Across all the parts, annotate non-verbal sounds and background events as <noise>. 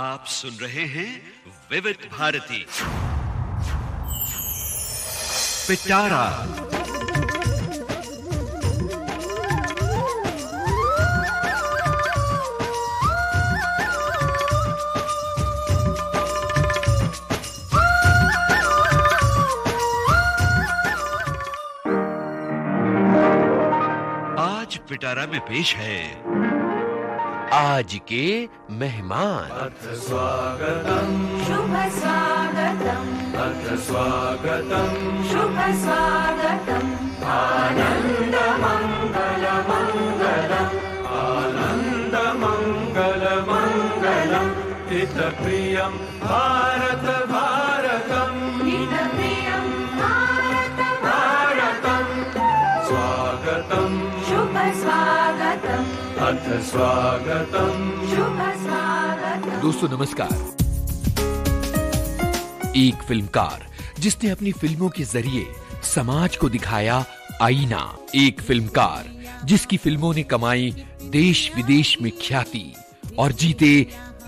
आप सुन रहे हैं विविध भारती पिटारा आज पिटारा में पेश है आज के मेहमान अथ स्वागतम शुभ स्वागतम अथ स्वागतम शुभ स्वागतम आनंद मंगल मंगलम आनंद मंगल मंगलम हित प्रियम भारत स्वागतम दोस्तों नमस्कार एक फिल्मकार जिसने अपनी फिल्मों के जरिए समाज को दिखाया आईना एक फिल्मकार जिसकी फिल्मों ने कमाई देश विदेश में ख्याति और जीते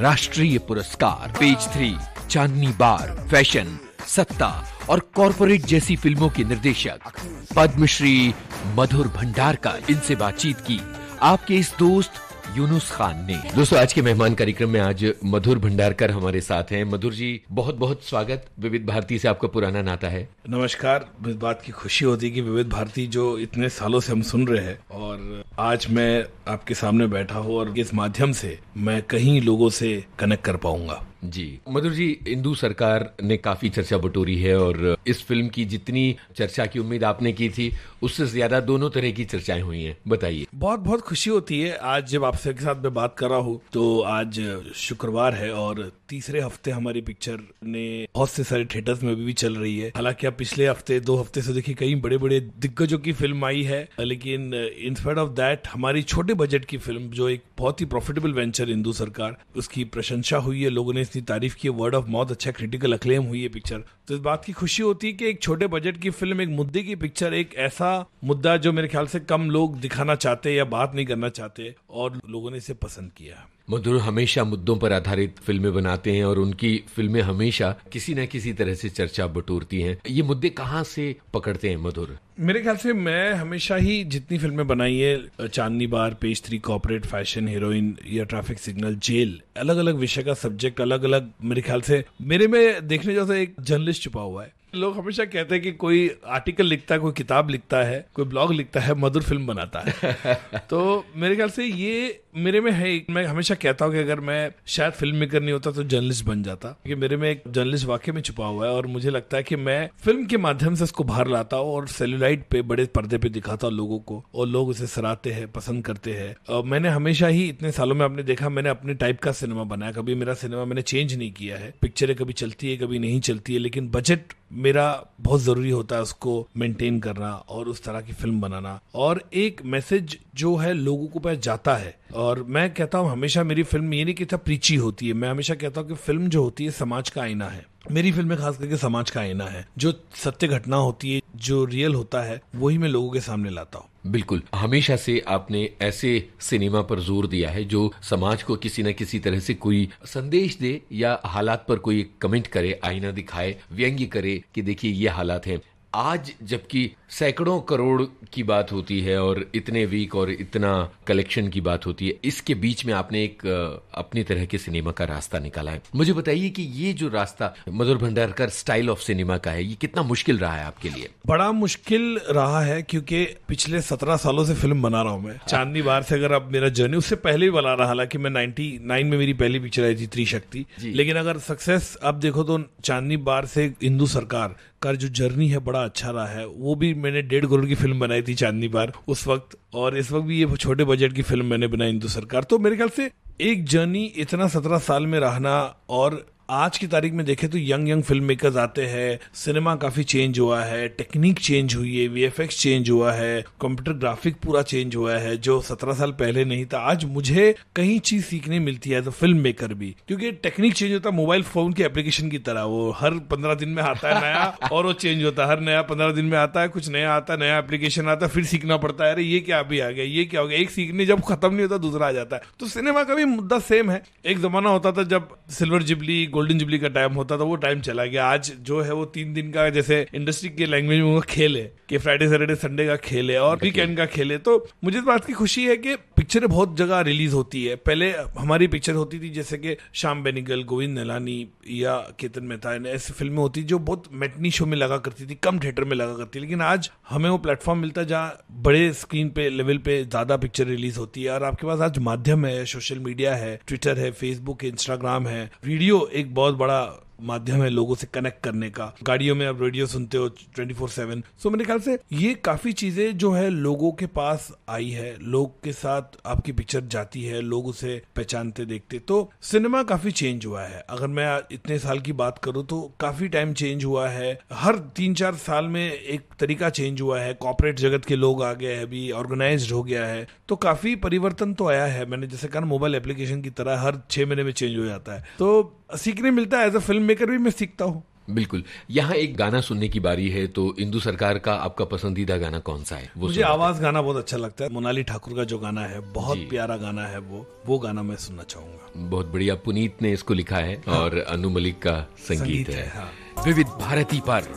राष्ट्रीय पुरस्कार page three Chandni bar fashion Satta और कॉरपोरेट जैसी फिल्मों के निर्देशक पद्मश्री मधुर भंडार का इनसे बातचीत की आपके इस दोस्त यूनुस खान ने दोस्तों आज के मेहमान कार्यक्रम में आज मधुर भंडारकर हमारे साथ हैं मधुर जी बहुत बहुत स्वागत विविध भारती से आपका पुराना नाता है नमस्कार इस बात की खुशी होती है कि विविध भारती जो इतने सालों से हम सुन रहे हैं और आज मैं आपके सामने बैठा हूँ और इस माध्यम से मैं कई लोगों से कनेक्ट कर पाऊंगा जी मधुर जी इंदू सरकार ने काफी चर्चा बटोरी है और इस फिल्म की जितनी चर्चा की उम्मीद आपने की थी उससे ज्यादा दोनों तरह की चर्चाएं हुई हैं बताइए बहुत बहुत खुशी होती है आज जब आपसे के साथ मैं बात कर रहा हूँ तो आज शुक्रवार है और तीसरे हफ्ते हमारी पिक्चर ने बहुत से सारे थिएटर्स में भी चल रही है हालांकि अब पिछले हफ्ते दो हफ्ते से देखिए कई बड़े बड़े दिग्गजों की फिल्म आई है लेकिन स्पाइट ऑफ दैट हमारी छोटे बजट की फिल्म जो एक बहुत ही प्रॉफिटेबल वेंचर हिंदू सरकार उसकी प्रशंसा हुई है लोगों ने इतनी तारीफ की वर्ड ऑफ माउथ अच्छा क्रिटिकल अक्लेम हुई है पिक्चर तो इस बात की खुशी होती है कि एक छोटे बजट की फिल्म एक मुद्दे की पिक्चर एक ऐसा मुद्दा जो मेरे ख्याल से कम लोग दिखाना चाहते या बात नहीं करना चाहते और लोगों ने इसे पसंद किया मधुर हमेशा मुद्दों पर आधारित फिल्में बनाते हैं और उनकी फिल्में हमेशा किसी न किसी तरह से चर्चा बटोरती हैं ये मुद्दे कहाँ से पकड़ते हैं मधुर मेरे ख्याल से मैं हमेशा ही जितनी फिल्में बनाई है Chandni bar page three corporate fashion heroine या ट्रैफिक सिग्नल जेल अलग अलग विषय का सब्जेक्ट अलग अलग मेरे ख्याल से मेरे में देखने जैसे एक जर्नलिस्ट संदेश छुपा हुआ है लोग हमेशा कहते हैं कि कोई आर्टिकल लिखता है कोई किताब लिखता है कोई ब्लॉग लिखता है मधुर फिल्म बनाता है <laughs> तो मेरे ख्याल से ये मेरे में है मैं हमेशा कहता हूँ कि अगर मैं शायद फिल्म मेकर नहीं होता तो जर्नलिस्ट बन जाता क्योंकि मेरे में एक जर्नलिस्ट वाकई में छुपा हुआ है और मुझे लगता है कि मैं फिल्म के माध्यम से उसको बाहर लाता हूँ और सेलुलाइट पे बड़े पर्दे पे दिखाता हूँ लोगों को और लोग उसे सराहते हैं पसंद करते हैं और मैंने हमेशा ही इतने सालों में आपने देखा मैंने अपने टाइप का सिनेमा बनाया कभी मेरा सिनेमा मैंने चेंज नहीं किया है पिक्चरें कभी चलती है कभी नहीं चलती है लेकिन बजट मेरा बहुत ज़रूरी होता है उसको मेंटेन करना और उस तरह की फिल्म बनाना और एक मैसेज जो है लोगों को पास जाता है और मैं कहता हूँ हमेशा मेरी फिल्म ये नहीं कहता प्रीची होती है मैं हमेशा कहता हूँ कि फिल्म जो होती है समाज का आईना है मेरी फिल्में खास करके समाज का आईना है जो सत्य घटना होती है जो रियल होता है वही मैं लोगों के सामने लाता हूँ बिल्कुल हमेशा से आपने ऐसे सिनेमा पर जोर दिया है जो समाज को किसी न किसी तरह से कोई संदेश दे या हालात पर कोई कमेंट करे आईना दिखाए व्यंग्य करे कि देखिए ये हालात हैं आज जबकि सैकड़ों करोड़ की बात होती है और इतने वीक और इतना कलेक्शन की बात होती है इसके बीच में आपने एक अपनी तरह के सिनेमा का रास्ता निकाला है मुझे बताइए कि ये जो रास्ता Madhur Bhandarkar style of cinema का है ये कितना मुश्किल रहा है आपके लिए बड़ा मुश्किल रहा है क्योंकि पिछले सत्रह सालों से फिल्म बना रहा हूँ मैं हाँ। चांदनी बार से अगर आप मेरा जर्नी उससे पहले भी बना रहा हालांकि मैं नाइनटी नाइन में मेरी पहली पिक्चर आई थी त्रिशक्ति लेकिन अगर सक्सेस आप देखो तो चांदनी बार से हिंदू सरकार का जो जर्नी है बड़ा अच्छा रहा है वो भी मैंने डेढ़ करोड़ की फिल्म बनाई थी चांदनी पार उस वक्त और इस वक्त भी ये छोटे बजट की फिल्म मैंने बनाई हिंदू सरकार तो मेरे ख्याल से एक जर्नी इतना सत्रह साल में रहना और आज की तारीख में देखें तो यंग यंग फिल्म मेकर्स आते हैं सिनेमा काफी चेंज हुआ है टेक्निक चेंज हुई है वी चेंज हुआ है कंप्यूटर ग्राफिक पूरा चेंज हुआ है जो सत्रह साल पहले नहीं था आज मुझे कई चीज सीखने मिलती है तो फिल्म मेकर भी क्योंकि टेक्निक चेंज होता है मोबाइल फोन के एप्लीकेशन की तरह वो हर पंद्रह दिन में आता है नया <laughs> और वो चेंज होता है हर नया पंद्रह दिन में आता है कुछ नया आता है नया एप्लीकेशन आता है फिर सीखना पड़ता है अरे ये क्या अभी आ गया ये क्या हो गया एक सीखने जब खत्म नहीं होता दूसरा आ जाता है तो सिनेमा का भी मुद्दा सेम है एक जमाना होता था जब सिल्वर जिबली गोल्डन जुबली का टाइम होता था वो टाइम चला गया आज जो है वो तीन दिन का जैसे इंडस्ट्री के लैंग्वेज में वो खेल है कि फ्राइडे सैटरडे संडे का खेल है और वीकेंड का खेल है तो मुझे इस बात की खुशी है कि पिक्चरें बहुत जगह रिलीज होती है पहले हमारी पिक्चर होती थी जैसे कि श्याम बेनिगल गोविंद नलानी या केतन मेहता ऐसी फिल्में होती जो बहुत मेटनी शो में लगा करती थी कम थिएटर में लगा करती लेकिन आज हमें वो प्लेटफॉर्म मिलता है जहाँ बड़े स्क्रीन पे लेवल पे ज़्यादा पिक्चर रिलीज होती है और आपके पास आज माध्यम है सोशल मीडिया है ट्विटर है फेसबुक है इंस्टाग्राम है वीडियो एक एक बहुत बड़ा माध्यम है लोगों से कनेक्ट करने का गाड़ियों में आप रेडियो सुनते हो ट्वेंटी फोर सेवन सो मेरे ख्याल से ये काफ़ी चीज़ें जो है लोगों के पास आई है लोग के साथ आपकी पिक्चर जाती है लोग उसे पहचानते देखते तो सिनेमा काफ़ी चेंज हुआ है अगर मैं इतने साल की बात करूँ तो काफ़ी टाइम चेंज हुआ है हर तीन चार साल में एक तरीका चेंज हुआ है कॉपोरेट जगत के लोग आ गए अभी ऑर्गेनाइज हो गया है तो काफ़ी परिवर्तन तो आया है मैंने जैसे कहा मोबाइल एप्लीकेशन की तरह हर छह महीने में चेंज हो जाता है तो सीखने मिलता है एज अ फिल्म मेकर भी मैं सीखता हूँ बिल्कुल यहाँ एक गाना सुनने की बारी है तो इंदू सरकार का आपका पसंदीदा गाना कौन सा है वो मुझे आवाज गाना बहुत अच्छा लगता है मोनाली ठाकुर का जो गाना है बहुत प्यारा गाना है वो वो गाना मैं सुनना चाहूंगा बहुत बढ़िया पुनीत ने इसको लिखा है हाँ। और अनु मलिक का संगीत, संगीत है, है हाँ। विविध भारती पर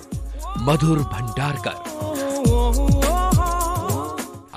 मधुर भंडार कर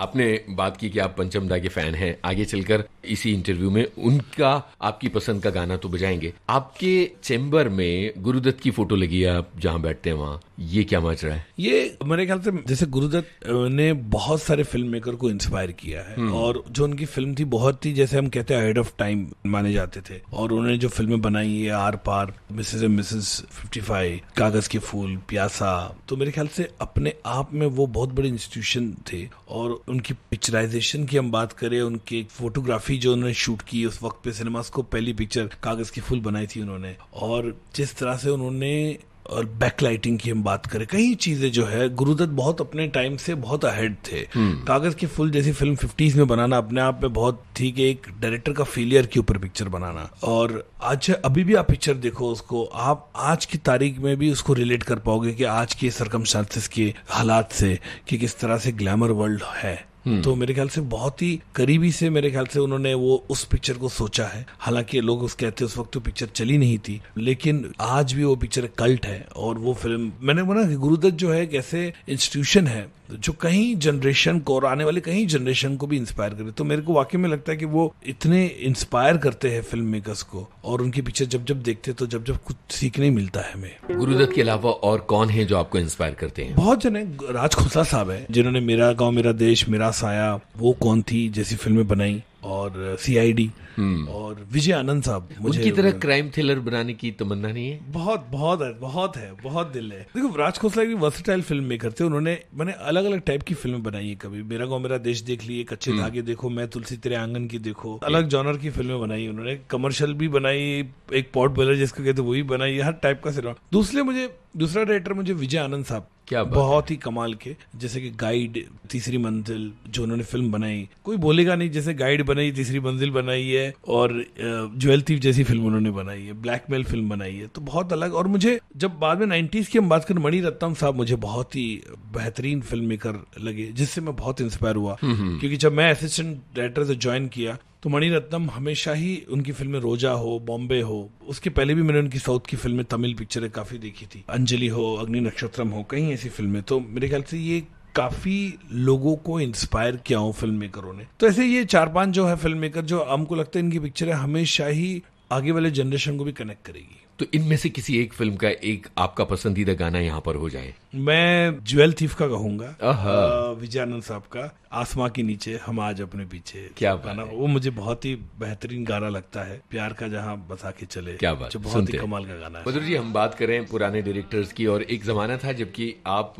आपने बात की कि आप पंचम दा के फैन हैं आगे चलकर इसी इंटरव्यू में उनका आपकी पसंद का गाना तो बजाएंगे आपके चैम्बर में गुरुदत्त की फोटो लगी है आप जहाँ बैठते हैं वहाँ ये क्या मच रहा है ये मेरे ख्याल से जैसे गुरुदत्त ने बहुत सारे फिल्म मेकर को इंस्पायर किया है हम्म। और जो उनकी फिल्म थी बहुत ही जैसे हम कहते हैं ऑफ टाइम माने जाते थे और उन्होंने जो फिल्में बनाई है Aar Paar Mrs and Mrs 55 कागज के फूल प्यासा तो मेरे ख्याल से अपने आप में वो बहुत बड़े इंस्टीट्यूशन थे और उनकी पिक्चराइजेशन की हम बात करें उनकी फोटोग्राफी जो उन्होंने शूट की उस वक्त पे सिनेमा को पहली पिक्चर कागज की फूल बनाई थी उन्होंने और जिस तरह से उन्होंने और बैकलाइटिंग की हम बात करें कई चीजें जो है गुरुदत्त बहुत अपने टाइम से बहुत अहेड थे हम्म। कागज की फुल जैसी फिल्म फिफ्टीज में बनाना अपने आप में बहुत थी कि एक डायरेक्टर का फेलियर के ऊपर पिक्चर बनाना और आज अभी भी आप पिक्चर देखो उसको आप आज की तारीख में भी उसको रिलेट कर पाओगे कि आज के सरकम के हालात से कि किस तरह से ग्लैमर वर्ल्ड है हम्म। तो मेरे ख्याल से बहुत ही करीबी से मेरे ख्याल से उन्होंने वो उस पिक्चर को सोचा है हालांकि लोग उस कहते उस वक्त पिक्चर तो चली नहीं थी लेकिन आज भी वो पिक्चर कल्ट है और वो फिल्म मैंने बोला गुरुदत्त जो है एक ऐसे इंस्टीट्यूशन है जो कई जनरेशन को और आने वाले कहीं जनरेशन को भी इंस्पायर करे तो मेरे को वाकई में लगता है कि वो इतने इंस्पायर करते हैं फिल्म मेकर्स को और उनकी पिक्चर जब जब देखते तो जब जब कुछ सीखने मिलता है हमें गुरुदत्त के अलावा और कौन है जो आपको इंस्पायर करते हैं बहुत जने राज साहब है जिन्होंने मेरा गाँव मेरा देश मेरा पास आया वो कौन थी जैसी फिल्में बनाई और सीआईडी uh, हम्म। और विजय आनंद साहब मुझे उनकी तरह क्राइम थ्रिलर बनाने की तमन्ना नहीं है बहुत बहुत है बहुत है बहुत दिल है देखो राज खोसला की वर्सटाइल फिल्म मेकर थे उन्होंने मैंने अलग अलग टाइप की फिल्में बनाई है कभी मेरा गाँव मेरा देश देख लिए कच्चे हम्म। धागे देखो मैं तुलसी तेरे आंगन की देखो अलग जॉनर की फिल्में बनाई उन्होंने कमर्शियल भी बनाई एक पॉट बॉलर जिसको कहते वो भी बनाई हर टाइप का सिनेमा दूसरे मुझे दूसरा डायरेक्टर मुझे विजय आनंद साहब क्या बहुत ही कमाल के जैसे कि गाइड तीसरी मंजिल जो उन्होंने फिल्म बनाई कोई बोलेगा नहीं जैसे गाइड बनाई तीसरी मंजिल बनाई है और ज्वेल तीफ जैसी फिल्म उन्होंने बनाई है ब्लैकमेल फिल्म बनाई है तो बहुत अलग और मुझे जब बाद में नाइन्टीज की हम बात करें मणि रत्नम साहब मुझे बहुत ही बेहतरीन फिल्म मेकर लगे जिससे मैं बहुत इंस्पायर हुआ हम्म, हम्म। क्योंकि जब मैं असिस्टेंट डायरेक्टर से ज्वाइन किया तो मणिरत्नम हमेशा ही उनकी फिल्में रोजा हो बॉम्बे हो उसके पहले भी मैंने उनकी साउथ की फिल्में तमिल पिक्चरें काफ़ी देखी थी अंजलि हो अग्नि नक्षत्रम हो कई ऐसी फिल्में तो मेरे ख्याल से ये काफ़ी लोगों को इंस्पायर किया हो फिल्म मेकरों ने तो ऐसे ये चार पांच जो है फिल्म मेकर जो हमको लगता है इनकी पिक्चरें हमेशा ही आगे वाले जनरेशन को भी कनेक्ट करेगी तो इनमें से किसी एक फिल्म का एक आपका पसंदीदा गाना यहाँ पर हो जाए मैं ज्वेल थीफ का कहूंगा विजयानंद साहब का आसमां के नीचे हम आज अपने पीछे क्या गाना वो मुझे बहुत ही बेहतरीन गाना लगता है प्यार का जहाँ बसा के चले क्या बात जो बहुत ही कमाल का गाना है मधुर जी हम बात करें पुराने डायरेक्टर्स की और एक जमाना था जबकि आप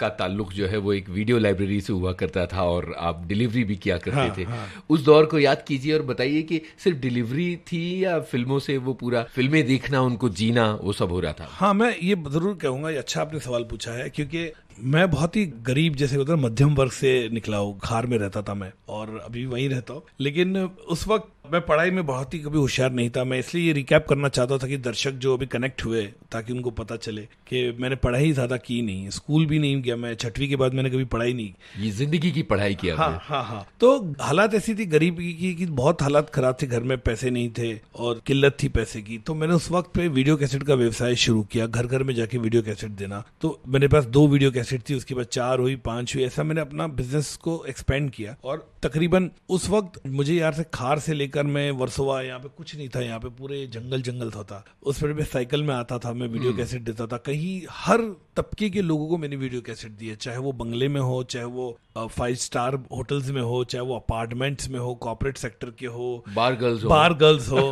का ताल्लुक जो है वो एक वीडियो लाइब्रेरी से हुआ करता था और आप डिलीवरी भी किया करते हाँ, थे हाँ। उस दौर को याद कीजिए और बताइए कि सिर्फ डिलीवरी थी या फिल्मों से वो पूरा फिल्में देखना उनको जीना वो सब हो रहा था हाँ मैं ये जरूर कहूंगा अच्छा आपने सवाल पूछा है क्योंकि मैं बहुत ही गरीब जैसे मतलब मध्यम वर्ग से निकला हूँ घर में रहता था मैं और अभी वहीं रहता हूँ लेकिन उस वक्त मैं पढ़ाई में बहुत ही कभी होशियार नहीं था मैं इसलिए ये रिकैप करना चाहता था कि दर्शक जो अभी कनेक्ट हुए ताकि उनको पता चले कि मैंने पढ़ाई ज़्यादा की नहीं स्कूल भी नहीं गया मैं छठवीं के बाद मैंने कभी पढ़ाई नहीं ये जिंदगी की पढ़ाई किया हाँ हाँ हाँ तो हालात ऐसी थी गरीबी की कि बहुत हालात खराब थे घर में पैसे नहीं थे और किल्लत थी पैसे की तो मैंने उस वक्त पे वीडियो कैसेट का व्यवसाय शुरू किया घर घर में जाके वीडियो कैसेट देना तो मेरे पास दो वीडियो कैसेट थी उसके बाद चार हुई पांच हुई ऐसा मैंने अपना बिजनेस को एक्सपेंड किया और तकरीबन उस वक्त मुझे यार से खार से लेकर चक्कर में वर्सोवा यहाँ पे कुछ नहीं था यहाँ पे पूरे जंगल जंगल था, था। उस पर मैं साइकिल में आता था मैं वीडियो कैसेट हम्म। देता था कहीं हर तबके के लोगों को मैंने वीडियो कैसेट दिए चाहे वो बंगले में हो चाहे वो फाइव स्टार होटल्स में हो चाहे वो अपार्टमेंट्स में हो कॉपोरेट सेक्टर के हो बार गर्ल्स बार गर्ल्स हो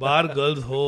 बार गर्ल्स हो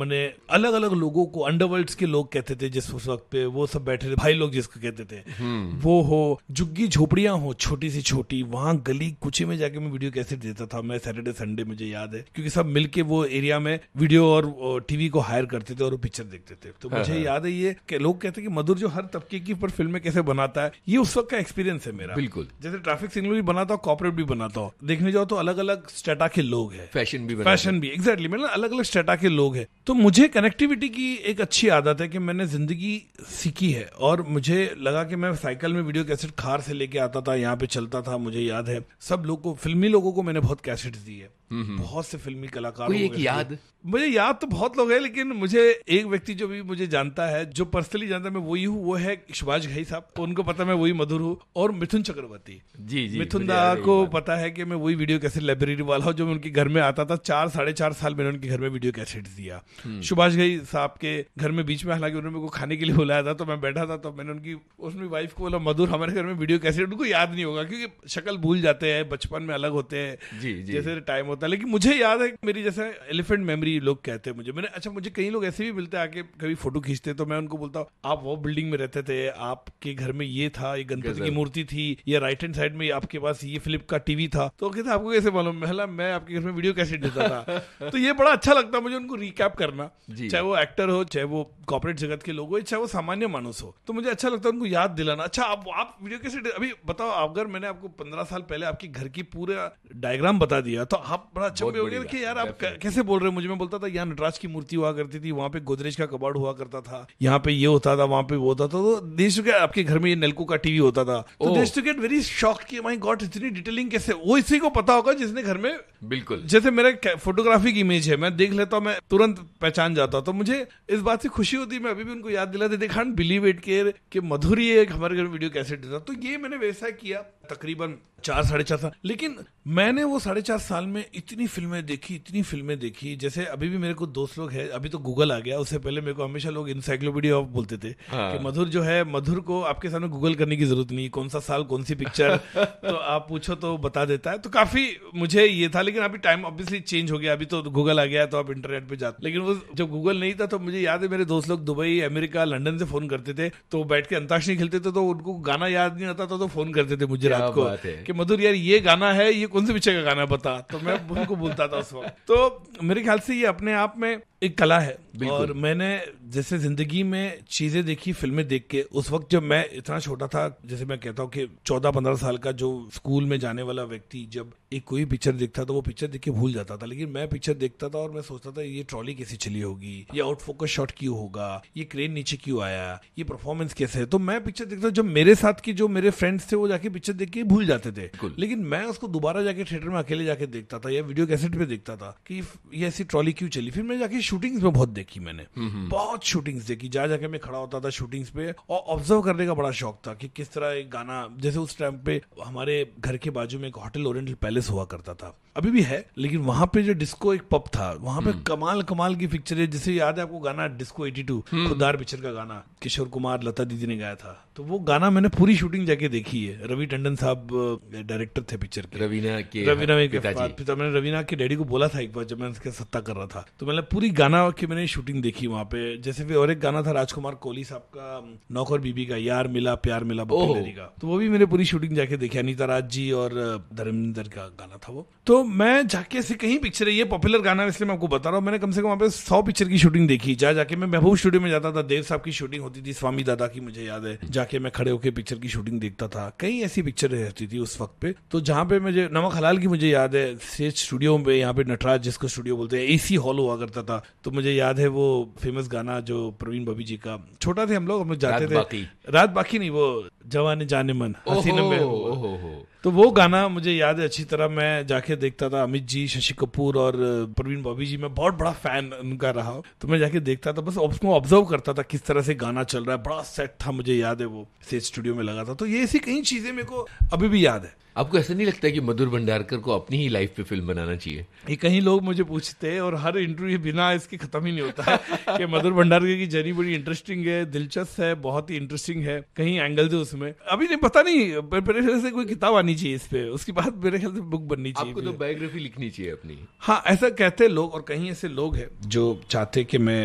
मैंने अलग अलग लोगों को अंडरवर्ल्ड के लोग कहते थे जिस उस वक्त पे वो सब बैठे थे भाई लोग जिसको कहते थे हम्म। वो हो झुग्गी झोपड़ियां हो छोटी सी छोटी वहां गली कुचे में जाके मैं वीडियो कैसेट देता था मैं सैटरडे संडे में मुझे याद है क्योंकि सब मिलके वो एरिया में वीडियो और टीवी को हायर करते थे और वो पिक्चर देखते थे तो हाँ, मुझे हाँ। याद है ये लोग कहते कि मधुर जो हर तबके की पर फिल्में कैसे बनाता है ये उस वक्त का एक्सपीरियंस है मेरा बिल्कुल जैसे ट्रैफिक सिग्नल भी बनाता हूँ कॉपरेट भी बनाता हूँ देखने जाओ तो अलग अलग स्टेटा के लोग है फैशन भी फैशन भी एग्जैक्टली मतलब अलग अलग स्टेटा के लोग है तो मुझे कनेक्टिविटी की एक अच्छी आदत है कि मैंने जिंदगी सीखी है और मुझे लगा कि मैं साइकिल में वीडियो कैसेट खार से लेके आता था यहाँ पे चलता था मुझे याद है सब लोग को फिल्मी लोगों को मैंने बहुत कैसेट दी है बहुत से फिल्मी कलाकार एक याद मुझे याद तो बहुत लोग हैं लेकिन मुझे एक व्यक्ति जो भी मुझे जानता है जो पर्सनली जानता है मैं वही हूँ वो है सुभाष घई साहब उनको पता मैं वही मधुर हूँ और मिथुन चक्रवर्ती जी जी मिथुन दा को पता है कि मैं वही वीडियो कैसे लाइब्रेरी वाला हूँ जो उनके घर में आता था चार साढ़े चार साल मैंने उनके घर में वीडियो कैसेट दिया सुभाष हम्म। घई साहब के घर में बीच में हालांकि उन्होंने को खाने के लिए बुलाया था तो मैं बैठा था तो मैंने उनकी उसमें वाइफ को बोला मधुर हमारे घर में वीडियो कैसेट उनको याद नहीं होगा क्योंकि शक्ल भूल जाते हैं बचपन में अलग होते हैं जैसे टाइम होता है लेकिन मुझे याद है मेरी जैसे एलिफेंट मेमोरी लोग कहते हैं मुझे मैंने अच्छा मुझे कई लोग ऐसे भी मिलते हैं आके कभी फोटो खींचते तो मैं उनको बोलता हूँ आप वो बिल्डिंग में रहते थे आपके घर में ये था ये गणपति की मूर्ति थी या राइट हैंड साइड में आपके पास ये फिलिप का टीवी था तो कहते आपको कैसे मालूम महिला मैं आपके घर में वीडियो कैसे देता था <laughs> तो ये बड़ा अच्छा लगता मुझे उनको रिकैप करना चाहे वो एक्टर हो चाहे वो कॉपोरेट जगत के लोग हो चाहे वो सामान्य मानुस हो तो मुझे अच्छा लगता है उनको याद दिलाना अच्छा आप आप वीडियो कैसे अभी बताओ अगर मैंने आपको पंद्रह साल पहले आपके घर की पूरा डायग्राम बता दिया तो आप बड़ा अच्छा हो गए कि यार आप कैसे बोल रहे हो मुझे मैं बोलता था यहाँ नटराज की मूर्ति हुआ करती थी वहाँ पे गोदरेज का कबाड़ हुआ करता था यहाँ पे ये होता था वहाँ पे वो होता था तो देश के आपके घर में ये नलको का टीवी होता था तो देश टू गेट वेरी शॉक की माई गॉट इतनी डिटेलिंग कैसे वो इसी को पता होगा जिसने घर में बिल्कुल जैसे मेरा फोटोग्राफी की इमेज है मैं देख लेता हूँ मैं तुरंत पहचान जाता तो मुझे इस बात से खुशी होती मैं अभी भी उनको याद दिला देते खान बिलीव इट केयर कि मधुरी एक हमारे घर में वीडियो कैसे देता तो ये मैंने वैसा किया तकरीबन चार साढ़े चार साल लेकिन मैंने वो साढ़े चार साल में इतनी फिल्में देखी इतनी फिल्में देखी जैसे अभी भी मेरे को दोस्त लोग हैं अभी तो गूगल आ गया उससे पहले मेरे को हमेशा लोग इंसाइक्लोपीडिया ऑफ बोलते थे हाँ। कि मधुर जो है मधुर को आपके सामने गूगल करने की जरूरत नहीं कौन सा साल कौन सी पिक्चर <laughs> तो आप पूछो तो बता देता है तो काफी मुझे ये था लेकिन अभी टाइम ऑब्वियसली चेंज हो गया अभी तो गूगल आ गया तो आप इंटरनेट पे जाते लेकिन वो जब गूगल नहीं था तो मुझे याद है मेरे दोस्त लोग दुबई अमेरिका लंडन से फोन करते थे तो बैठ के अंताक्षरी खेलते थे तो उनको गाना याद नहीं आता था तो फोन करते थे मुझे रात को कि मधुर यार ये गाना है ये कौन से पिक्चर का गाना बता तो मैं उनको <laughs> बोलता था उस वक्त तो मेरे ख्याल से ये अपने आप में एक कला है और मैंने जैसे जिंदगी में चीजें देखी फिल्में देख के उस वक्त जब मैं इतना छोटा था जैसे मैं कहता हूँ कि चौदह पंद्रह साल का जो स्कूल में जाने वाला व्यक्ति जब एक कोई पिक्चर देखता तो वो पिक्चर देख के भूल जाता था लेकिन मैं पिक्चर देखता था और मैं सोचता था ये ट्रॉली कैसे चली होगी ये आउट फोकस शॉट क्यों होगा ये क्रेन नीचे क्यों आया ये परफॉर्मेंस कैसे है तो मैं पिक्चर देखता जब मेरे साथ की जो मेरे फ्रेंड्स थे वो जाके पिक्चर देख के भूल जाते थे लेकिन मैं उसको दोबारा जाके थिएटर में अकेले जाके देखता था या वीडियो कैसेट पे देखता था कि ये ऐसी ट्रॉली क्यों चली फिर मैं जाके शूटिंग्स में बहुत देखी मैंने बहुत शूटिंग्स देखी जा जाके मैं खड़ा होता था शूटिंग्स पे और ऑब्जर्व करने का बड़ा शौक था कि किस तरह एक गाना जैसे उस टाइम पे हमारे घर के बाजू में एक होटल ओरिएंटल पैलेस हुआ करता था अभी भी है लेकिन वहां पे जो डिस्को एक पब था वहां पे हम्म। कमाल कमाल की पिक्चर है जिसे याद है आपको गाना disco eighty two Khuddar picture का गाना किशोर कुमार लता दीदी ने गाया था तो वो गाना मैंने पूरी शूटिंग जाके देखी है रवि टंडन साहब डायरेक्टर थे पिक्चर के रवीना के रवीना पिता, पिता मैंने रवीना के डैडी को बोला था एक बार जब मैं उसके सत्ता कर रहा था तो मैंने पूरी गाना की मैंने शूटिंग देखी वहाँ पे जैसे भी और एक गाना था राजकुमार कोहली साहब का नौकर बीबी का यार मिला प्यार मिला का तो वो भी मैंने पूरी शूटिंग जाके देखी अनिता राज जी और धर्मेंद्र का गाना था वो तो मैं जाके ऐसे कहीं पिक्चर है ये पॉपुलर गाना इसलिए मैं आपको बता रहा हूँ मैंने कम से कम वहाँ पे सौ पिक्चर की शूटिंग देखी जा जाके मैं महबूब स्टूडियो में जाता था देव साहब की शूटिंग होती थी स्वामी दादा की मुझे याद है जाके मैं खड़े होकर पिक्चर की शूटिंग देखता था कई ऐसी पिक्चर रहती थी उस वक्त पे तो जहाँ पे मुझे नमक हलाल की मुझे याद है स्टेज स्टूडियो में यहाँ पे नटराज जिसको स्टूडियो बोलते हैं एसी हॉल हुआ करता था तो मुझे याद है वो फेमस गाना जो प्रवीण बबी जी का छोटा थे हम लोग हम लोग जाते थे रात बाकी नहीं वो जवाने जाने मन में तो वो गाना मुझे याद है अच्छी तरह मैं जाके देखता था अमित जी शशि कपूर और प्रवीण बॉबी जी मैं बहुत बड़ा फैन उनका रहा तो मैं जाके देखता था बस उसको ऑब्जर्व करता था किस तरह से गाना चल रहा है बड़ा सेट था मुझे याद है वो स्टेज स्टूडियो में लगा था तो ये ऐसी कई चीजें मेरे को अभी भी याद है आपको ऐसा नहीं लगता कि मधुर भंडारकर को अपनी ही लाइफ पे फिल्म बनाना चाहिए ये कहीं लोग मुझे पूछते हैं और हर इंटरव्यू बिना इसके ख़त्म ही नहीं होता कि मधुर भंडारकर की जर्नी बड़ी इंटरेस्टिंग है दिलचस्प है बहुत ही इंटरेस्टिंग है कहीं एंगल थे उसमें अभी नहीं पता नहीं मेरे ख्याल से कोई किताब आनी चाहिए इस पे उसके बाद मेरे ख्याल से बुक बननी चाहिए आपको तो बायोग्राफी लिखनी चाहिए अपनी हाँ ऐसा कहते लोग और कहीं ऐसे लोग हैं जो चाहते कि मैं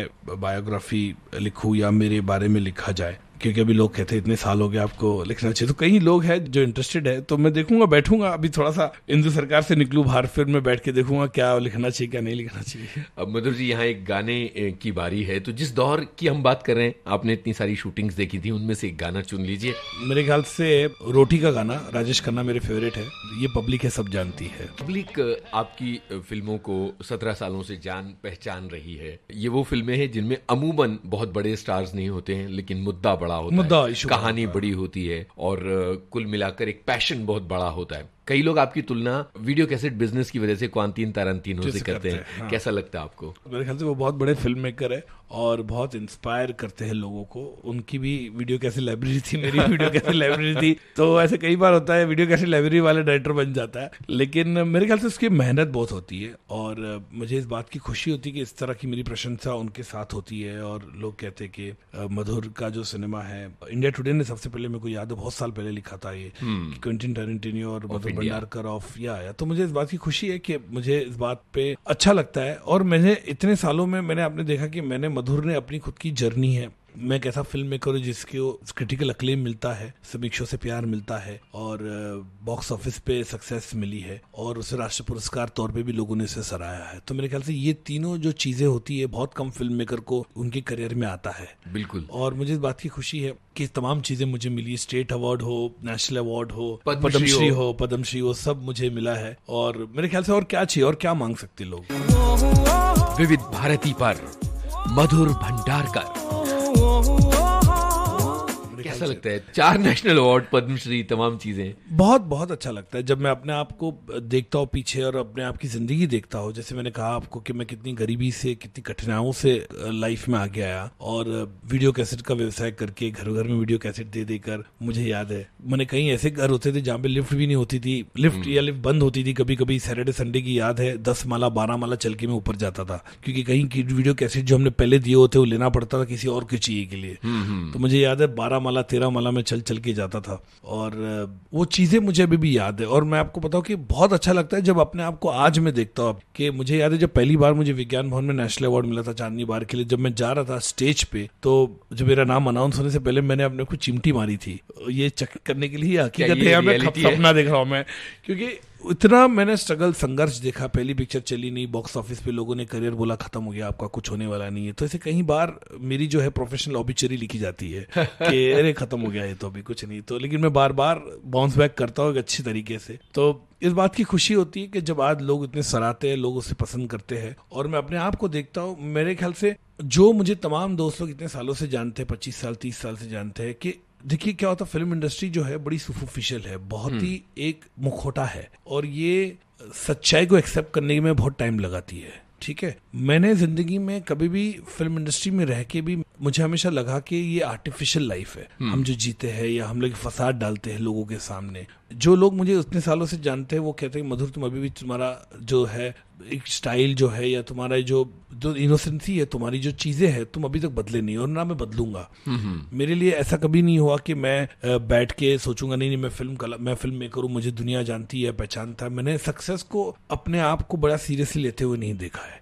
बायोग्राफी लिखूँ या मेरे बारे में लिखा जाए क्योंकि अभी लोग कहते हैं इतने साल हो गए आपको लिखना चाहिए तो कई लोग हैं जो इंटरेस्टेड है तो मैं देखूंगा बैठूंगा अभी थोड़ा सा इंदु सरकार से निकलू बाहर फिर मैं बैठ के देखूंगा क्या लिखना चाहिए क्या नहीं लिखना चाहिए अब मधुर जी यहाँ एक गाने की बारी है तो जिस दौर की हम बात कर रहे हैं आपने इतनी सारी शूटिंग्स देखी थी उनमें से एक गाना चुन लीजिए मेरे ख्याल से रोटी का गाना राजेश खन्ना मेरे फेवरेट है ये पब्लिक है सब जानती है पब्लिक आपकी फिल्मों को सत्रह सालों से जान पहचान रही है ये वो फिल्में हैं जिनमें अमूमन बहुत बड़े स्टार्स नहीं होते हैं लेकिन मुद्दा बड़ा बड़ा होता मुद्दा है कहानी बड़ी होती है और कुल मिलाकर एक पैशन बहुत बड़ा होता है कई लोग आपकी तुलना वीडियो कैसेट बिजनेस की वजह से क्वांतीन तारंतीन से करते करते हैं हाँ। कैसा लगता है आपको मेरे ख्याल से वो बहुत बड़े फिल्म मेकर है और बहुत इंस्पायर करते हैं लोगों को उनकी भी वीडियो कैसे लाइब्रेरी थी मेरी वीडियो कैसे लाइब्रेरी थी <laughs> तो ऐसे कई बार होता है वीडियो कैसे लाइब्रेरी वाले डायरेक्टर बन जाता है लेकिन मेरे ख्याल से उसकी मेहनत बहुत होती है और मुझे इस बात की खुशी होती है कि इस तरह की मेरी प्रशंसा उनके साथ होती है और लोग कहते हैं कि मधुर का जो सिनेमा है इंडिया टुडे ने सबसे पहले मेरे को याद है बहुत साल पहले लिखा था ये हम्म। क्विंटन टेरेंटिनियो और मधुर भंडारकर ऑफ या आया तो मुझे इस बात की खुशी है कि मुझे इस बात पे अच्छा लगता है और मैंने इतने सालों में मैंने आपने देखा कि मैंने मधुर ने अपनी खुद की जर्नी है मैं एक ऐसा फिल्म मेकर हूँ जिसको क्रिटिकल अक्लेम मिलता है समीक्षों से प्यार मिलता है और बॉक्स ऑफिस पे सक्सेस मिली है और उसे राष्ट्र पुरस्कार तौर पे भी लोगों ने इसे सराहा है तो मेरे ख्याल से ये तीनों जो चीज़ें होती है बहुत कम फिल्म मेकर को उनके करियर में आता है बिल्कुल और मुझे इस बात की खुशी है कि तमाम चीज़ें मुझे मिली स्टेट अवार्ड हो नेशनल अवार्ड हो पद्मश्री हो पद्मश्री हो सब मुझे मिला है और मेरे ख्याल से और क्या चाहिए और क्या मांग सकते लोग विविध भारती पर मधुर भंडारकर कैसा अच्छा अच्छा। लगता है चार नेशनल अवार्ड पद्मश्री तमाम चीजें बहुत बहुत अच्छा लगता है जब मैं अपने आप को देखता हूँ पीछे और अपने आप की जिंदगी देखता हूँ जैसे मैंने कहा आपको कि मैं कितनी गरीबी से कितनी कठिनाइयों से लाइफ में आगे आया और वीडियो कैसेट का व्यवसाय करके घर घर में वीडियो कैसेट दे देकर मुझे याद है मैंने कहीं ऐसे घर होते थे जहाँ पे लिफ्ट भी नहीं होती थी लिफ्ट हम्म। या लिफ्ट बंद होती थी कभी कभी सैटरडे संडे की याद है दस माला बारह माला चल के मैं ऊपर जाता था क्योंकि कहीं वीडियो कैसेट जो हमने पहले दिए होते वो लेना पड़ता था किसी और के चाहिए के लिए हम्म, हम्म। तो मुझे याद है बारह माला तेरामला में चल चल के जाता था और वो चीज़ें मुझे अभी भी याद है और मैं आपको बताऊँ कि बहुत अच्छा लगता है जब अपने आप को आज मैं देखता हूँ कि मुझे याद है जब पहली बार मुझे विज्ञान भवन में नेशनल अवार्ड मिला था चांदनी बार के लिए जब मैं जा रहा था स्टेज पे तो जो मेरा नाम अनाउंस होने से पहले मैंने अपने को चिमटी मारी थी ये चेक करने के लिए हकीकत है मैं देख रहा हूँ मैं क्योंकि इतना मैंने स्ट्रगल संघर्ष देखा पहली पिक्चर चली नहीं बॉक्स ऑफिस पे लोगों ने करियर बोला खत्म हो गया आपका कुछ होने वाला नहीं है तो ऐसे कई बार मेरी जो है प्रोफेशनल ऑबिचरी लिखी जाती है <laughs> कि अरे खत्म हो गया है तो अभी कुछ नहीं तो लेकिन मैं बार बार बाउंस बैक करता हूँ अच्छी तरीके से तो इस बात की खुशी होती है कि जब आज लोग इतने सराहते हैं लोग उसे पसंद करते हैं और मैं अपने आप को देखता हूँ मेरे ख्याल से जो मुझे तमाम दोस्त लोग इतने सालों से जानते हैं पच्चीस साल तीस साल से जानते हैं कि देखिए क्या होता फिल्म इंडस्ट्री जो है बड़ी सुपरफिशियल है बहुत हम्म। ही एक मुखोटा है और ये सच्चाई को एक्सेप्ट करने में बहुत टाइम लगाती है ठीक है मैंने जिंदगी में कभी भी फिल्म इंडस्ट्री में रह के भी मुझे हमेशा लगा कि ये आर्टिफिशियल लाइफ है हम्म। हम जो जीते हैं या हम लोग फसाद डालते हैं लोगों के सामने जो लोग मुझे उतने सालों से जानते हैं वो कहते हैं मधुर तुम अभी भी तुम्हारा जो है एक स्टाइल जो है या तुम्हारा जो जो इनोसेंसी है तुम्हारी जो चीज़ें हैं तुम अभी तक बदले नहीं और ना मैं बदलूंगा मेरे लिए ऐसा कभी नहीं हुआ कि मैं बैठ के सोचूंगा नहीं नहीं मैं फिल्म कला मैं फिल्म मेकर हूँ मुझे दुनिया जानती है पहचानता है मैंने सक्सेस को अपने आप को बड़ा सीरियसली लेते हुए नहीं देखा है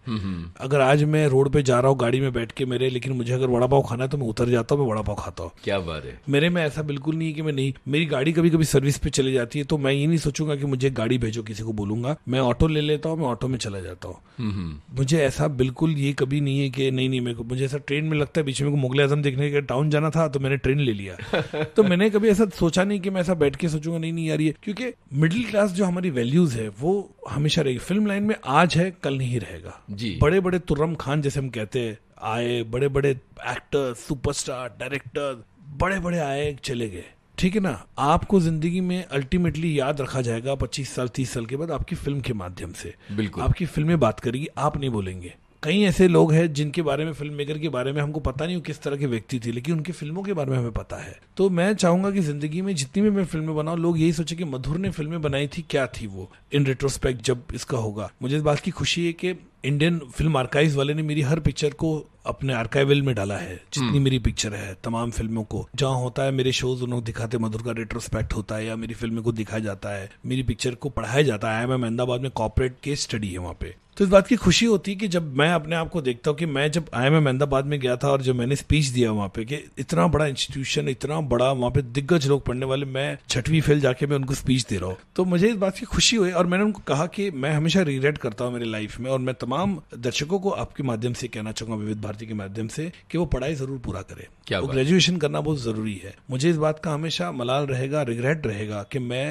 अगर आज मैं रोड पे जा रहा हूँ गाड़ी में बैठ के मेरे लेकिन मुझे अगर वड़ा पाव खाना है तो मैं उतर जाता हूँ मैं वड़ा पाव खाता हूँ क्या बात है मेरे में ऐसा बिल्कुल नहीं है कि मैं नहीं मेरी गाड़ी कभी कभी सर्विस पे चली जाती है तो मैं ये नहीं सोचूंगा कि मुझे गाड़ी भेजो किसी को बोलूंगा मैं ऑटो ले लेता हूँ मैं ऑटो में चला जाता हूँ मुझे ऐसा बिल्कुल ये कभी नहीं है कि नहीं नहीं मेरे को मुझे ऐसा ट्रेन में लगता है पीछे मेरे को मुगल आजम देखने के टाउन जाना था तो मैंने ट्रेन ले लिया <laughs> तो मैंने कभी ऐसा सोचा नहीं कि मैं ऐसा बैठ के सोचूंगा नहीं नहीं यार ये क्योंकि मिडिल क्लास जो हमारी वैल्यूज है वो हमेशा रहेगी फिल्म लाइन में आज है कल नहीं रहेगा जी बड़े बड़े तुर्रम खान जैसे हम कहते हैं आए बड़े बड़े एक्टर सुपरस्टार डायरेक्टर बड़े बड़े आए चले गए ठीक है ना आपको जिंदगी में अल्टीमेटली याद रखा जाएगा पच्चीस साल तीस साल के बाद आपकी फिल्म के माध्यम से बिल्कुल आपकी फिल्में बात करेगी आप नहीं बोलेंगे कई ऐसे लोग हैं जिनके बारे में फिल्म मेकर के बारे में हमको पता नहीं किस तरह के व्यक्ति थे लेकिन उनकी फिल्मों के बारे में हमें पता है तो मैं चाहूंगा कि जिंदगी में जितनी भी मैं फिल्में बनाऊं लोग यही सोचे कि मधुर ने फिल्में बनाई थी क्या थी वो इन रेट्रोस्पेक्ट जब इसका होगा मुझे इस बात की खुशी है कि इंडियन फिल्म आर्काइव वाले ने मेरी हर पिक्चर को अपने आर्काइवल में डाला है जितनी हम्म। मेरी पिक्चर है तमाम फिल्मों को जहाँ होता है मेरे शोज उन्होंने दिखाते मधुर का रेट्रोस्पेक्ट होता है या मेरी फिल्म को दिखाया जाता है मेरी पिक्चर को पढ़ाया जाता है मैं अहमदाबाद में कॉपरेट केस स्टडी है वहाँ पे तो इस बात की खुशी होती है कि जब मैं अपने आप को देखता हूँ कि मैं जब आई एम अहमदाबाद में गया था और जब मैंने स्पीच दिया वहाँ पे कि इतना बड़ा इंस्टीट्यूशन इतना बड़ा वहाँ पे दिग्गज लोग पढ़ने वाले मैं छठवीं फेल जाके मैं उनको स्पीच दे रहा हूँ तो मुझे इस बात की खुशी हुई और मैंने उनको कहा कि मैं हमेशा रिग्रेट करता हूँ मेरी लाइफ में और मैं तमाम दर्शकों को आपके माध्यम से कहना चाहूंगा विविध भारती के माध्यम से कि वो पढ़ाई जरूर पूरा करे क्या वो ग्रेजुएशन करना बहुत जरूरी है मुझे इस बात का हमेशा मलाल रहेगा रिग्रेट रहेगा कि मैं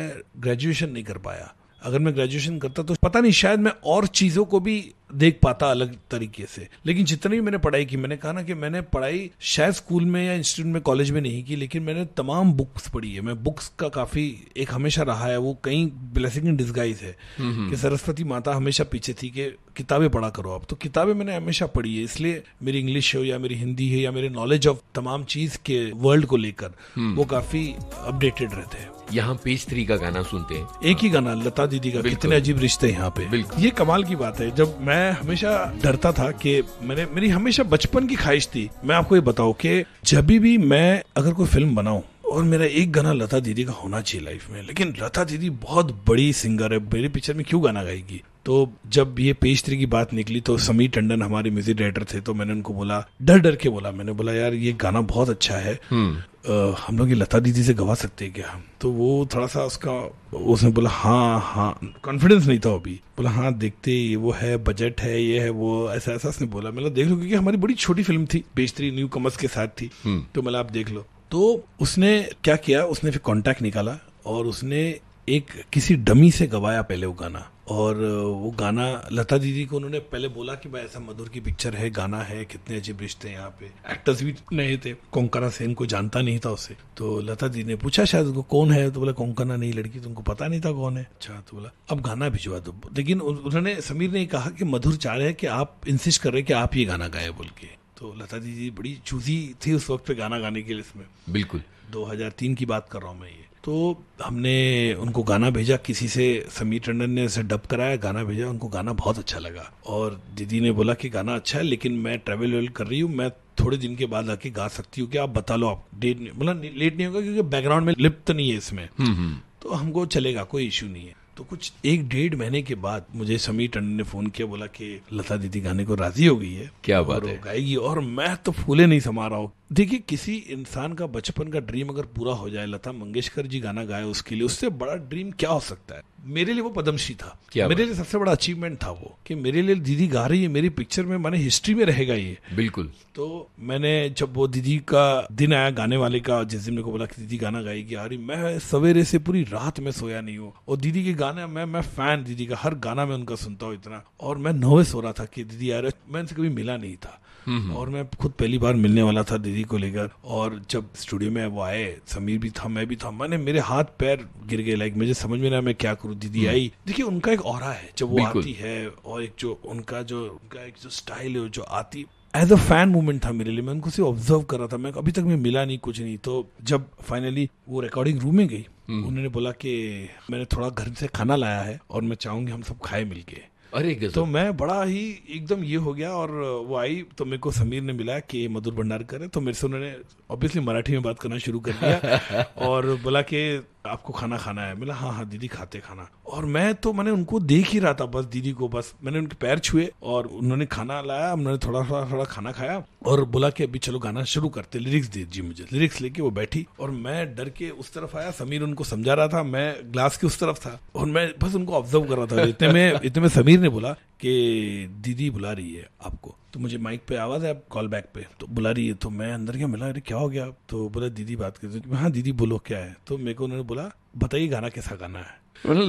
ग्रेजुएशन नहीं कर पाया अगर मैं ग्रेजुएशन करता तो पता नहीं शायद मैं और चीज़ों को भी देख पाता अलग तरीके से लेकिन जितनी भी मैंने पढ़ाई की मैंने कहा ना कि मैंने पढ़ाई शायद स्कूल में या इंस्टीट्यूट में कॉलेज में नहीं की लेकिन मैंने तमाम बुक्स पढ़ी है मैं बुक्स का काफ़ी एक हमेशा रहा है वो कहीं ब्लेसिंग इन डिस्गाइज है कि सरस्वती माता हमेशा पीछे थी कि किताबें पढ़ा करो आप तो किताबें मैंने हमेशा पढ़ी है इसलिए मेरी इंग्लिश हो या मेरी हिंदी है या मेरे नॉलेज ऑफ तमाम चीज़ के वर्ल्ड को लेकर हम्म। वो काफ़ी अपडेटेड रहते हैं यहाँ पेज थ्री का गाना सुनते हैं एक ही गाना लता दीदी का कितने अजीब रिश्ते हैं यहाँ पे ये कमाल की बात है जब मैं हमेशा डरता था कि मैंने मेरी हमेशा बचपन की ख्वाहिश थी मैं आपको ये बताऊ कि जब भी मैं अगर कोई फिल्म बनाऊ और मेरा एक गाना लता दीदी का होना चाहिए लाइफ में लेकिन लता दीदी बहुत बड़ी सिंगर है मेरी पिक्चर में क्यों गाना गाएगी तो जब ये पेशत्री की बात निकली तो समीर टंडन हमारे म्यूजिक डायरेक्टर थे तो मैंने उनको बोला डर डर के बोला मैंने बोला यार ये गाना बहुत अच्छा है हम्म। हम लोग ये लता दीदी से गवा सकते हैं क्या तो वो थोड़ा सा उसका उसने बोला हाँ हाँ कॉन्फिडेंस नहीं था अभी बोला हाँ देखते ये वो है बजट है ये है वो ऐसा ऐसा उसने बोला मतलब देख लो क्योंकि हमारी बड़ी छोटी फिल्म थी बेशतरी न्यू कमर्स के साथ थी हम्म। तो मतलब आप देख लो तो उसने क्या किया उसने फिर कॉन्टेक्ट निकाला और उसने एक किसी डमी से गवाया पहले वो गाना और वो गाना लता दीदी को उन्होंने पहले बोला कि भाई ऐसा मधुर की पिक्चर है गाना है कितने अजीब रिश्ते हैं यहाँ पे एक्टर्स भी नए थे कोंकाना सेन को जानता नहीं था उसे तो लता दीदी ने पूछा शायद उनको कौन है तो बोला कोंकना नहीं लड़की तुमको तो पता नहीं था कौन है अच्छा तो बोला अब गाना भिजवा दो लेकिन उन्होंने समीर ने कहा कि मधुर चाह रहे हैं कि आप इंसिस्ट कर रहे हैं कि आप ये गाना गाए बोल के तो लता दीदी बड़ी चूजी थी उस वक्त पे गाना गाने के लिए इसमें बिल्कुल 2003 की बात कर रहा हूँ मैं ये तो हमने उनको गाना भेजा किसी से समीर टंडन ने उसे डब कराया गाना भेजा उनको गाना बहुत अच्छा लगा और दीदी ने बोला कि गाना अच्छा है लेकिन मैं ट्रैवल वेवल कर रही हूँ मैं थोड़े दिन के बाद आके गा सकती हूँ कि आप बता लो आप डेट मतलब लेट नहीं होगा क्योंकि बैकग्राउंड में लिप्त नहीं है इसमें हम्म, हम्म। तो हमको चलेगा कोई इशू नहीं है तो कुछ एक डेढ़ महीने के बाद मुझे समीर टंडन ने फोन किया बोला कि लता दीदी गाने को राजी हो गई है क्या बात है गाएगी और मैं तो फूले नहीं समा रहा हूँ देखिए किसी इंसान का बचपन का ड्रीम अगर पूरा हो जाए लता मंगेशकर जी गाना गाए उसके लिए उससे बड़ा ड्रीम क्या हो सकता है मेरे लिए वो पद्मश्री था क्या मेरे लिए सबसे बड़ा अचीवमेंट था वो कि मेरे लिए दीदी गा रही है मेरी पिक्चर में मैंने हिस्ट्री में रहेगा ये बिल्कुल तो मैंने जब वो दीदी का दिन आया गाने वाले का जिस दिन को बोला कि दीदी गाना गाएगी आ रही मैं सवेरे से पूरी रात में सोया नहीं हूँ और दीदी के गाने मैं मैं फैन दीदी का हर गाना मैं उनका सुनता हूँ इतना और मैं नोवे सो रहा था कि दीदी आ रही मैं उनसे कभी मिला नहीं था हम्म, हम्म। और मैं खुद पहली बार मिलने वाला था दीदी शायरी को लेकर और जब स्टूडियो में वो आए समीर भी था मैं भी था मैंने मेरे हाथ पैर गिर गए लाइक मुझे समझ में ना मैं क्या करूँ दीदी हम्म। आई देखिए उनका एक और है जब वो आती है और एक जो उनका जो उनका एक जो स्टाइल है जो आती एज अ फैन मूवमेंट था मेरे लिए मैं उनको सिर्फ ऑब्जर्व कर रहा था मैं अभी तक मैं मिला नहीं कुछ नहीं तो जब फाइनली वो रिकॉर्डिंग रूम में गई हम्म। उन्होंने बोला कि मैंने थोड़ा घर से खाना लाया है और मैं चाहूंगी हम सब खाए मिलके अरे तो मैं बड़ा ही एकदम ये हो गया और वो आई तो मेरे को समीर ने मिला कि मधुर भंडारकर है तो मेरे से उन्होंने ऑब्वियसली मराठी में बात करना शुरू कर दिया <laughs> और बोला कि आपको खाना खाना है बोला हाँ हाँ दीदी खाते खाना और मैं तो मैंने उनको देख ही रहा था बस दीदी को बस मैंने उनके पैर छुए और उन्होंने खाना लाया उन्होंने थोड़ा थोड़ा थोड़ा खाना खाया और बोला कि अभी चलो गाना शुरू करते लिरिक्स दे दीजिए मुझे लिरिक्स लेके वो बैठी और मैं डर के उस तरफ आया समीर उनको समझा रहा था मैं ग्लास के उस तरफ था और मैं बस उनको ऑब्जर्व कर रहा था इतने में इतने में समीर ने बोला कि दीदी बुला रही है आपको तो मुझे माइक पे आवाज़ है आप कॉल बैक पे तो बुला रही है तो मैं अंदर क्या मिला अरे क्या हो गया तो बोला दीदी बात करते तो हाँ दीदी बोलो क्या है तो मेरे को उन्होंने बोला बताइए गाना कैसा गाना है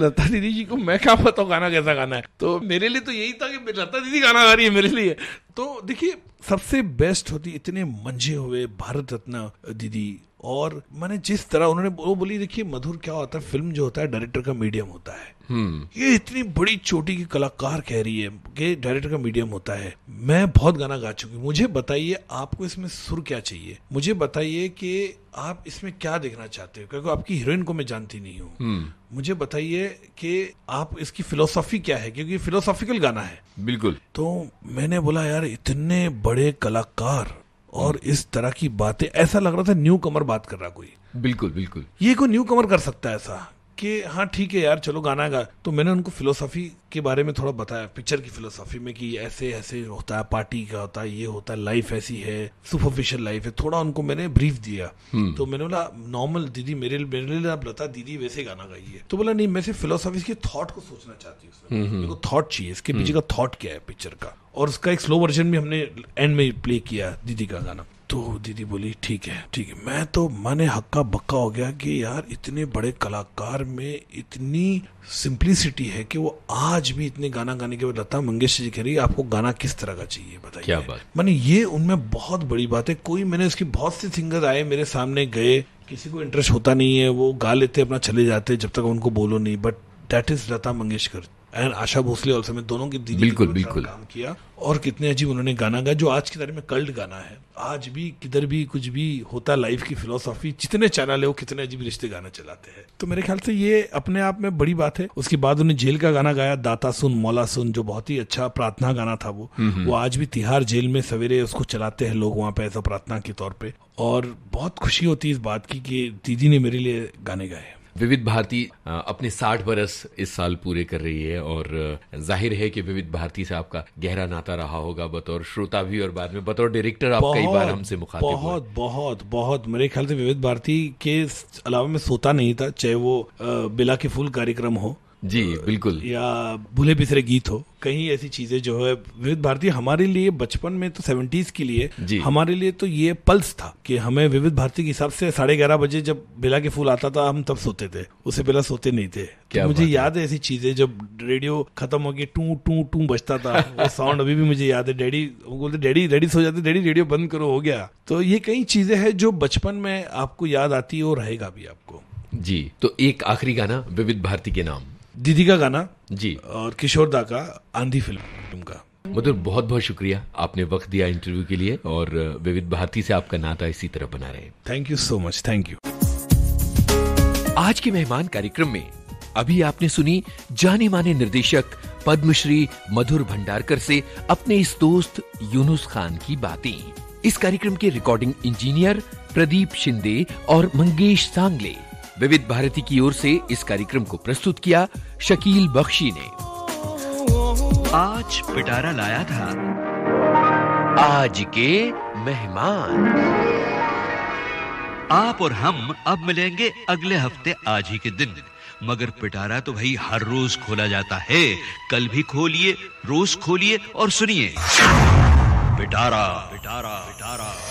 लता दीदी जी को मैं क्या बताऊँ गाना कैसा गाना है तो मेरे लिए तो यही था कि लता दीदी गाना गा रही है मेरे लिए तो देखिए सबसे बेस्ट होती इतने मंझे हुए भारत रत्न दीदी और मैंने जिस तरह उन्होंने वो बोली देखिए मधुर क्या होता है फिल्म जो होता है डायरेक्टर का मीडियम होता है हम्म। ये इतनी बड़ी चोटी की कलाकार कह रही है कि डायरेक्टर का मीडियम होता है मैं बहुत गाना गा चुकी हूँ मुझे बताइए आपको इसमें सुर क्या चाहिए मुझे बताइए कि आप इसमें क्या देखना चाहते हो क्योंकि आपकी हीरोइन को मैं जानती नहीं हूँ हम्म। मुझे बताइए कि आप इसकी फिलोसॉफी क्या है क्योंकि फिलोसॉफिकल गाना है बिल्कुल तो मैंने बोला यार इतने बड़े कलाकार और हाँ। इस तरह की बातें ऐसा लग रहा था न्यू कमर बात कर रहा कोई बिल्कुल बिल्कुल ये कोई न्यू कमर कर सकता है ऐसा कि हाँ ठीक है यार चलो गाना गा तो मैंने उनको फिलोसफी के बारे में थोड़ा बताया पिक्चर की फिलोसफी में कि ऐसे ऐसे होता है पार्टी का होता है ये होता है लाइफ ऐसी है सुपरफिशियल लाइफ है थोड़ा उनको मैंने ब्रीफ दिया हम्म। तो मैंने बोला नॉर्मल दीदी मेरे मेरे लिए आप लता दीदी वैसे गाना गाइए तो बोला नहीं मैं सिर्फ के थॉट को सोचना चाहती हूँ हम्म, हम्म। मेरे को थॉट चाहिए इसके पीछे का थॉट क्या है पिक्चर का और उसका एक स्लो वर्जन भी हमने एंड में प्ले किया दीदी का गाना तो दीदी बोली ठीक है ठीक है मैं तो मन हक्का बक्का हो गया कि यार इतने बड़े कलाकार में इतनी सिंप्लिसिटी है कि वो आज भी इतने गाना गाने के बाद लता मंगेशकर जी कह रही है आपको गाना किस तरह का चाहिए बताइए क्या बात मैंने ये उनमें बहुत बड़ी बात है कोई मैंने उसकी बहुत से सिंगर आए मेरे सामने गए किसी को इंटरेस्ट होता नहीं है वो गा लेते अपना चले जाते जब तक उनको बोलो नहीं but that is Lata Mangeshkar and Asha Bhosle और समय दोनों की दीदी बिल्कुल बिल्कुल काम किया और कितने अजीब उन्होंने गाना गाया जो आज की तारीख में कल्ड गाना है आज भी किधर भी कुछ भी होता लाइफ की फिलोसॉफी जितने चैनल है वो कितने अजीब रिश्ते गाना चलाते हैं तो मेरे ख्याल से ये अपने आप में बड़ी बात है उसके बाद उन्हें जेल का गाना गाया दाता सुन मौला सुन जो बहुत ही अच्छा प्रार्थना गाना था वो हम्म, हम्म। वो आज भी तिहाड़ जेल में सवेरे उसको चलाते हैं लोग वहाँ पे ऐसा प्रार्थना के तौर पर और बहुत खुशी होती है इस बात की कि दीदी ने मेरे लिए गाने गाए विविध भारती अपने साठ बरस इस साल पूरे कर रही है और जाहिर है कि विविध भारती से आपका गहरा नाता रहा होगा बतौर श्रोता भी और बाद में बतौर डायरेक्टर आप कई बार हमसे मुखातिब बहुत बहुत बहुत मेरे ख्याल से विविध भारती के अलावा मैं सोता नहीं था चाहे वो बिला के फूल कार्यक्रम हो जी बिल्कुल या भूले बिसरे गीत हो कहीं ऐसी चीजें जो है विविध भारती हमारे लिए बचपन में तो सेवेंटीज के लिए हमारे लिए तो ये पल्स था कि हमें विविध भारती के हिसाब से साढ़े ग्यारह बजे जब बेला के फूल आता था हम तब सोते थे उससे पहले सोते नहीं थे तो मुझे याद है ऐसी चीजें जब रेडियो खत्म हो गई टू टू टू बजता था वो साउंड अभी भी मुझे याद है डैडी बोलते डैडी रेडी सो जाते डैडी रेडियो बंद करो हो गया तो ये कई चीजें हैं जो बचपन में आपको याद आती है और रहेगा भी आपको जी तो एक आखिरी गाना विविध भारती के नाम दीदी का गाना जी और किशोर दा का आंधी फिल्म का मधुर बहुत बहुत शुक्रिया आपने वक्त दिया इंटरव्यू के लिए और विविध भारती से आपका नाता इसी तरह बना रहे thank you so much thank you आज के मेहमान कार्यक्रम में अभी आपने सुनी जाने माने निर्देशक पद्मश्री मधुर भंडारकर से अपने इस दोस्त यूनुस खान की बातें इस कार्यक्रम के रिकॉर्डिंग इंजीनियर प्रदीप शिंदे और मंगेश सांगले विविध भारती की ओर से इस कार्यक्रम को प्रस्तुत किया शकील बख्शी ने आज पिटारा लाया था आज के मेहमान आप और हम अब मिलेंगे अगले हफ्ते आज ही के दिन मगर पिटारा तो भाई हर रोज खोला जाता है कल भी खोलिए रोज खोलिए और सुनिए पिटारा पिटारा पिटारा